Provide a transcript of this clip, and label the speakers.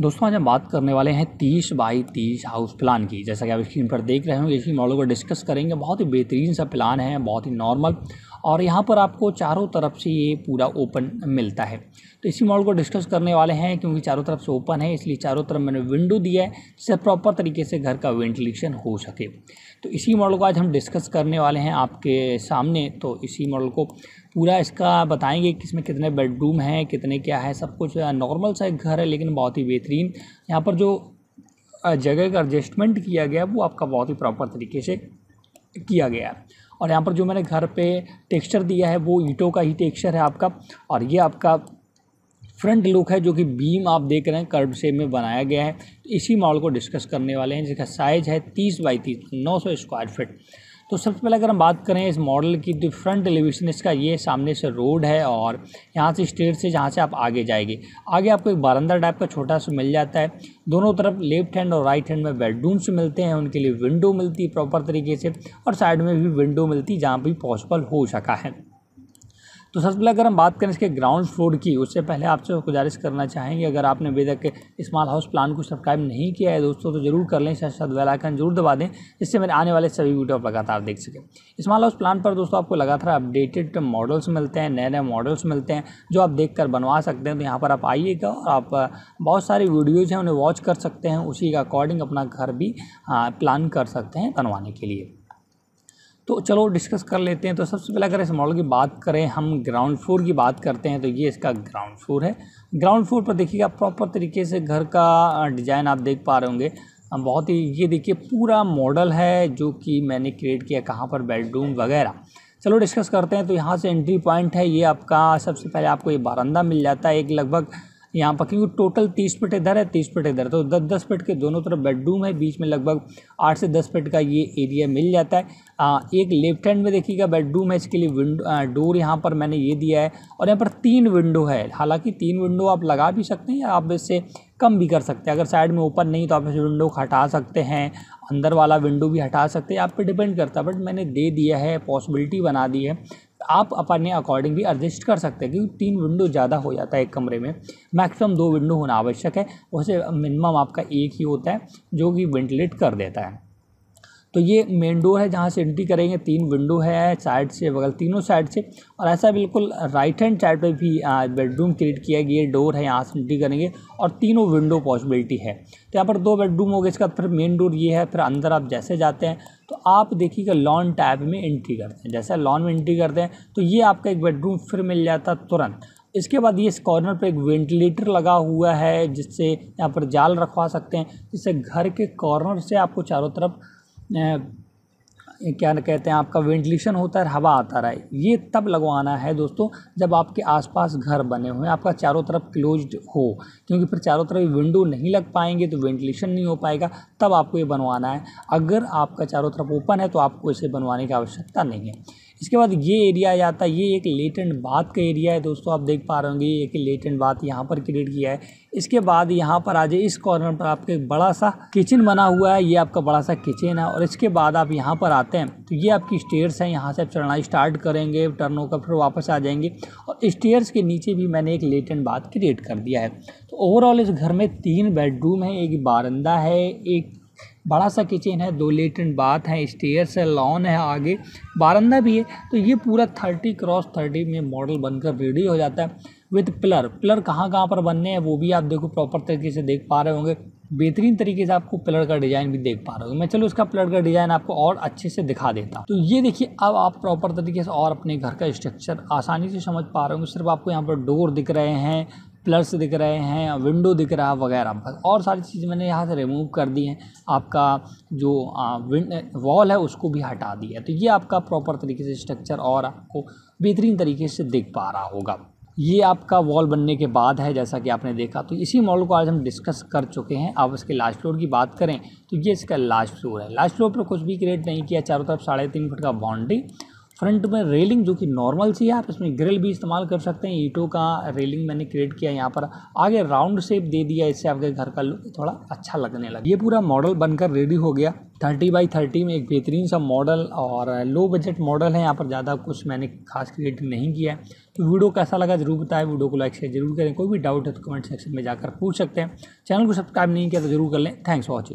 Speaker 1: दोस्तों आज हम बात करने वाले हैं तीस बाई तीस हाउस प्लान की जैसा कि आप स्क्रीन पर देख रहे हो इसी मॉडल को डिस्कस करेंगे बहुत ही बेहतरीन सा प्लान है बहुत ही नॉर्मल और यहाँ पर आपको चारों तरफ से ये पूरा ओपन मिलता है तो इसी मॉडल को डिस्कस करने वाले हैं क्योंकि चारों तरफ से ओपन है इसलिए चारों तरफ मैंने विंडो दिया है जिससे प्रॉपर तरीके से घर का वेंटिलेशन हो सके तो इसी मॉडल को आज हम डिस्कस करने वाले हैं आपके सामने तो इसी मॉडल को पूरा इसका बताएंगे कि इसमें कितने बेडरूम हैं कितने क्या है सब कुछ नॉर्मल सा एक घर है लेकिन बहुत ही बेहतरीन यहाँ पर जो जगह का एडजस्टमेंट किया गया वो आपका बहुत ही प्रॉपर तरीके से किया गया है और यहाँ पर जो मैंने घर पे टेक्सचर दिया है वो ईंटों का ही टेक्सचर है आपका और ये आपका फ्रंट लुक है जो कि बीम आप देख रहे हैं कर्ब शेप में बनाया गया है तो इसी मॉडल को डिस्कस करने वाले हैं जिसका साइज है तीस बाई तीस नौ सौ स्क्वायर फिट तो सबसे पहले अगर हम बात करें इस मॉडल की तो फ्रंट एलिवेशन इसका ये सामने से रोड है और यहाँ से स्टेट से जहाँ से आप आगे जाएंगे आगे आपको एक बारंदा टाइप का छोटा सा मिल जाता है दोनों तरफ लेफ्ट हैंड और राइट हैंड में बेडरूम्स मिलते हैं उनके लिए विंडो मिलती है प्रॉपर तरीके से और साइड में भी विंडो मिलती है जहाँ भी पॉसिबल हो सका है तो सबसे पहले अगर हम बात करें इसके ग्राउंड फ्लोर की उससे पहले आपसे गुजारिश करना चाहेंगे अगर आपने अभी तक स्मॉल हाउस प्लान को सब्सक्राइब नहीं किया है दोस्तों तो जरूर कर लें साथ साथ वेलाइकन जरूर दबा दें जिससे मेरे आने वाले सभी वीडियो आप लगातार देख सकें स्माल हाउस प्लान पर दोस्तों आपको लगातार अपडेटेड मॉडल्स मिलते हैं नए नए मॉडल्स मिलते हैं जो आप देख कर बनवा सकते हैं तो यहाँ पर आप आइएगा और आप बहुत सारी वीडियोज़ हैं उन्हें वॉच कर सकते हैं उसी के अकॉर्डिंग अपना घर भी प्लान हाँ, कर सकते हैं बनवाने के लिए तो चलो डिस्कस कर लेते हैं तो सबसे पहले अगर इस मॉडल की बात करें हम ग्राउंड फ्लोर की बात करते हैं तो ये इसका ग्राउंड फ्लोर है ग्राउंड फ्लोर पर देखिएगा प्रॉपर तरीके से घर का डिज़ाइन आप देख पा रहे होंगे बहुत ही ये देखिए पूरा मॉडल है जो कि मैंने क्रिएट किया कहाँ पर बेडरूम वगैरह चलो डिस्कस करते हैं तो यहाँ से एंट्री पॉइंट है ये आपका सबसे पहले आपको ये बारंदा मिल जाता है एक लगभग यहाँ पर क्योंकि टोटल तीस फिट इधर है तीस फिट इधर तो दस दस फिट के दोनों तरफ बेडरूम है बीच में लगभग आठ से दस फिट का ये एरिया मिल जाता है आ, एक लेफ्ट हैंड में देखिएगा बेडरूम है इसके लिए विंडो डोर यहाँ पर मैंने ये दिया है और यहाँ पर तीन विंडो है हालाँकि तीन विंडो आप लगा भी सकते हैं या आप इससे कम भी कर सकते हैं अगर साइड में ओपन नहीं तो आप इस विंडो को हटा सकते हैं अंदर वाला विंडो भी हटा सकते हैं आप पे डिपेंड करता है बट मैंने दे दिया है पॉसिबिलिटी बना दी है आप अपने अकॉर्डिंग भी एडजस्ट कर सकते हैं क्योंकि तीन विंडो ज़्यादा हो जाता है एक कमरे में मैक्सिमम दो विंडो होना आवश्यक है उसे मिनिमम आपका एक ही होता है जो कि वेंटिलेट कर देता है तो ये मेन डोर है जहाँ से एंट्री करेंगे तीन विंडो है साइड से बगल तीनों साइड से और ऐसा बिल्कुल राइट हैंड साइड पे भी बेडरूम क्रिएट किया गया डोर है यहाँ से एंट्री करेंगे और तीनों विंडो पॉसिबिलिटी है तो यहाँ पर दो बेडरूम हो गए इसका फिर मेन डोर ये है फिर अंदर आप जैसे जाते हैं तो आप देखिएगा लॉन टाइप में एंट्री करते हैं जैसे लॉन में एंट्री करते हैं तो ये आपका एक बेडरूम फिर मिल जाता तुरंत इसके बाद ये इस कॉर्नर पर एक वेंटिलेटर लगा हुआ है जिससे यहाँ पर जाल रखवा सकते हैं जिससे घर के कॉर्नर से आपको चारों तरफ क्या कहते हैं आपका वेंटिलेशन होता है हवा आता है ये तब लगवाना है दोस्तों जब आपके आसपास घर बने हुए आपका चारों तरफ क्लोज्ड हो क्योंकि फिर चारों तरफ विंडो नहीं लग पाएंगे तो वेंटिलेशन नहीं हो पाएगा तब आपको ये बनवाना है अगर आपका चारों तरफ ओपन है तो आपको इसे बनवाने की आवश्यकता नहीं है इसके बाद ये एरिया आ जाता है ये एक लेटेंट बात का एरिया है दोस्तों आप देख पा रहे होंगे एक एक लेटेंट बात यहाँ पर क्रिएट किया है इसके बाद यहाँ पर आ जाए इस कॉर्नर पर आपका एक बड़ा सा किचन बना हुआ है ये आपका बड़ा सा किचन है और इसके बाद आप यहाँ पर आते हैं तो ये आपकी स्टेयर्स हैं यहाँ से आप चढ़ना स्टार्ट करेंगे टर्न होकर फिर वापस आ जाएंगे और स्टेयर्स के नीचे भी मैंने एक लेटेंट बात क्रिएट कर दिया है तो ओवरऑल इस घर में तीन बेडरूम है एक बारंदा है एक बड़ा सा किचन है दो लेटरिन बाथ है स्टेयर्स है लॉन है आगे बारंदा भी है तो ये पूरा थर्टी क्रॉस थर्टी में मॉडल बनकर रेडी हो जाता है विथ पिलर पिलर कहाँ कहाँ पर बनने हैं वो भी आप देखो प्रॉपर तरीके से देख पा रहे होंगे बेहतरीन तरीके से आपको पिलर का डिज़ाइन भी देख पा रहे हो मैं चलो उसका पिलर का डिज़ाइन आपको और अच्छे से दिखा देता हूँ तो ये देखिए अब आप प्रॉपर तरीके से और अपने घर का स्ट्रक्चर आसानी से समझ पा रहे होंगे सिर्फ आपको यहाँ पर डोर दिख रहे हैं प्लस दिख रहे हैं विंडो दिख रहा वगैरह और सारी चीज़ मैंने यहाँ से रिमूव कर दी हैं आपका जो वॉल है उसको भी हटा दिया है तो ये आपका प्रॉपर तरीके से स्ट्रक्चर और आपको बेहतरीन तरीके से दिख पा रहा होगा ये आपका वॉल बनने के बाद है जैसा कि आपने देखा तो इसी मॉडल को आज हम डिस्कस कर चुके हैं अब इसके लास्ट फ्लोर की बात करें तो ये इसका लास्ट फ्लोर है लास्ट फ्लोर पर कुछ भी क्रिएट नहीं किया चारों तरफ साढ़े तीन फुट का बाउंड्री फ्रंट में रेलिंग जो कि नॉर्मल सी है आप इसमें ग्रिल भी इस्तेमाल कर सकते हैं ईटों का रेलिंग मैंने क्रिएट किया यहाँ पर आगे राउंड शेप दे दिया इससे आपके घर का लुक थोड़ा अच्छा लगने लगा ये पूरा मॉडल बनकर रेडी हो गया थर्टी बाई थर्टी में एक बेहतरीन सा मॉडल और लो बजट मॉडल है यहाँ पर ज़्यादा कुछ मैंने खास क्रिएट नहीं किया है तो वीडियो कैसा लगा जरूर बताएं वीडियो को लाइक शेयर जरूर करें कोई भी डाउट है तो कमेंट सेक्शन में जाकर पूछ सकते हैं चैनल को सब्सक्राइब नहीं किया तो जरूर कर लें थैंक्स फॉर वॉचिंग